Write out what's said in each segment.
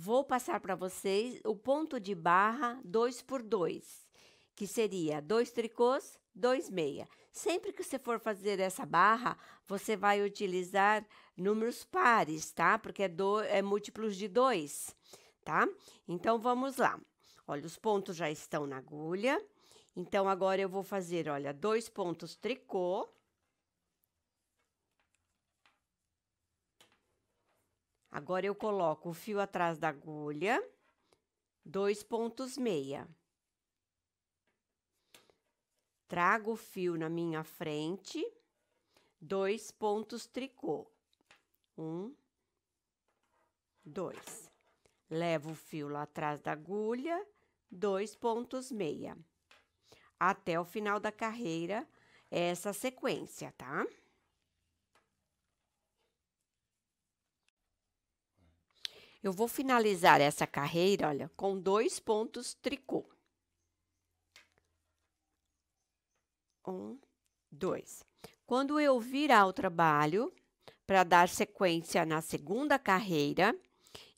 Vou passar para vocês o ponto de barra 2 por 2, que seria dois tricôs, dois meia. Sempre que você for fazer essa barra, você vai utilizar números pares, tá? Porque é, do, é múltiplos de 2, tá? Então vamos lá. Olha, os pontos já estão na agulha. Então agora eu vou fazer, olha, dois pontos tricô Agora eu coloco o fio atrás da agulha, dois pontos meia. Trago o fio na minha frente, dois pontos tricô. Um, dois. Levo o fio lá atrás da agulha, dois pontos meia. Até o final da carreira, essa sequência, tá? Eu vou finalizar essa carreira, olha, com dois pontos tricô. Um, dois. Quando eu virar o trabalho, para dar sequência na segunda carreira,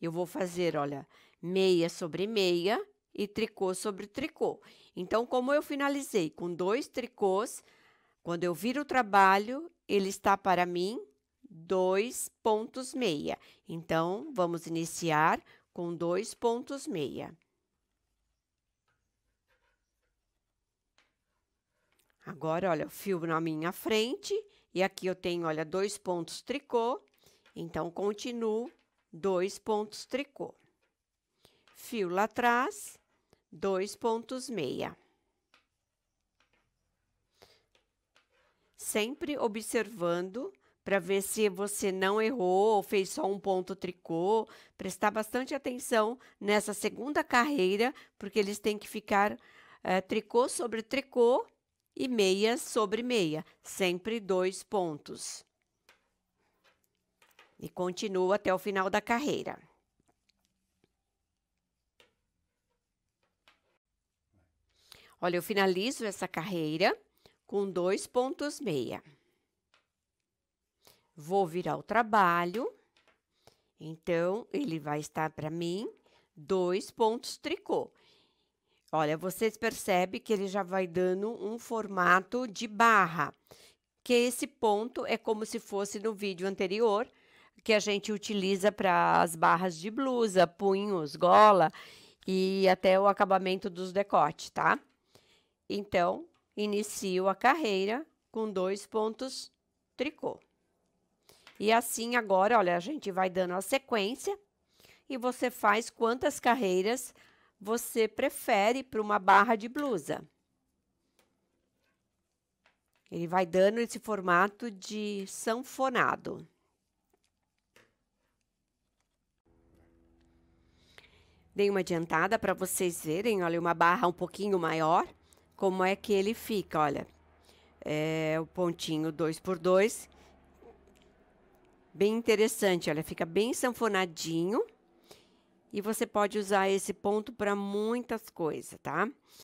eu vou fazer, olha, meia sobre meia e tricô sobre tricô. Então, como eu finalizei com dois tricôs, quando eu viro o trabalho, ele está para mim dois pontos meia. Então, vamos iniciar com dois pontos meia. Agora, olha, o fio na minha frente e aqui eu tenho, olha, dois pontos tricô. Então, continuo dois pontos tricô. Fio lá atrás, dois pontos meia. Sempre observando para ver se você não errou ou fez só um ponto tricô. Prestar bastante atenção nessa segunda carreira, porque eles têm que ficar é, tricô sobre tricô e meia sobre meia, sempre dois pontos. E continua até o final da carreira. Olha, eu finalizo essa carreira com dois pontos meia. Vou virar o trabalho. Então, ele vai estar para mim dois pontos tricô. Olha, vocês percebem que ele já vai dando um formato de barra, que esse ponto é como se fosse no vídeo anterior, que a gente utiliza para as barras de blusa, punhos, gola e até o acabamento dos decotes, tá? Então, inicio a carreira com dois pontos tricô. E assim agora, olha, a gente vai dando a sequência e você faz quantas carreiras você prefere para uma barra de blusa. Ele vai dando esse formato de sanfonado. Dei uma adiantada para vocês verem, olha, uma barra um pouquinho maior, como é que ele fica, olha. É o pontinho 2 por 2 bem interessante. ela fica bem sanfonadinho. E você pode usar esse ponto para muitas coisas, tá?